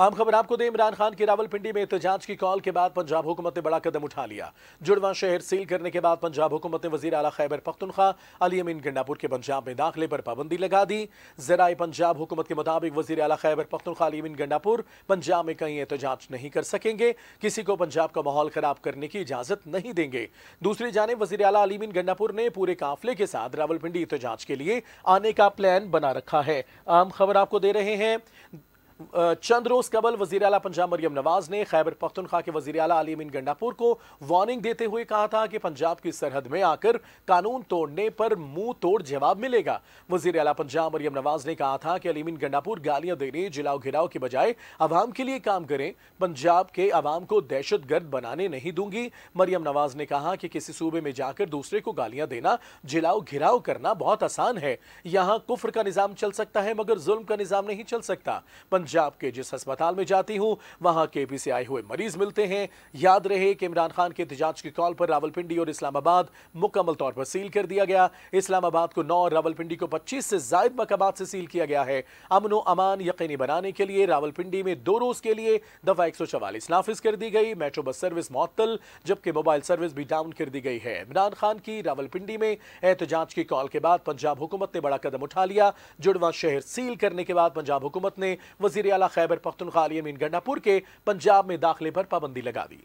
आम खबर आपको दें इमरान खान की रावलपिंडी में एहतजाज की कॉल के बाद पंजाब हुकूमत ने बड़ा कदम उठा लिया जुड़वा शहर सील करने के बाद पंजाब हुकूमत ने वजीर अला खैबर पख्तनख्वा अली अमीन गंडापुर के पंजाब में दाखिले पर पाबंदी लगा दी जराए पंजाब हुकूमत के मुताबिक वजी अला खैबर पख्तनख्वा अली अमीन गंडापुर पंजाब में कहीं एहतजाज नहीं कर सकेंगे किसी को पंजाब का माहौल खराब करने की इजाजत नहीं देंगे दूसरी जानब वजी अला अली अमीन गंडापुर ने पूरे काफिले के साथ रावलपिंडी एहतजाज के लिए आने का प्लान बना रखा है आम खबर आपको दे रहे हैं चंद रोज कबल वजी अला पंजाब मरियम नवाज ने खैबर पख्तनखा के वजी अला अली मिन गंडापुर को वार्निंग देते हुए कहा था कि पंजाब की सरहद में आकर कानून तोड़ने पर मुंह तोड़ जवाब मिलेगा वजीर अला पंजाब मरियम नवाज ने कहा था कि अलीमिन गंडापुर गालियां देने जिलाओ घिराव के बजाय अवाम के लिए काम करें पंजाब के अवाम को दहशत गर्द बनाने नहीं दूंगी मरियम नवाज ने कहा कि किसी सूबे में जाकर दूसरे को गालियां देना जिलाओ घिराव करना बहुत आसान है यहाँ कुफर का निज़ाम चल सकता है मगर जुल्म का निज़ाम नहीं चल सकता पंजाब पंजाब के जिस अस्पताल में जाती वहां के बी से आए हुए मरीज मिलते हैं याद रहे कि इमरान खान के एहतजाज की कॉल पर रावलपिंडी और इस्लामाबाद मुकम्मल तौर पर सील कर दिया गया इस्लामाबाद को नौ और रावलपिंडी को पच्चीस से जायद मकाम से सील किया गया है अमन अमान यकीनी बनाने के लिए रावलपिंडी में दो रोज के लिए दफा एक नाफिज कर दी गई मेट्रो बस सर्विस मअतल जबकि मोबाइल सर्विस भी डाउन कर दी गई है इमरान खान की रावलपिंडी में एहतजाज की कॉल के बाद पंजाब हुकूमत ने बड़ा कदम उठा लिया जुड़वा शहर सील करने के बाद पंजाब हुकूमत ने वजी वजीर अला खैबर पख्तनख्वा अली अमीन गंडापुर के पंजाब में दाखिले पर पाबंदी लगा दी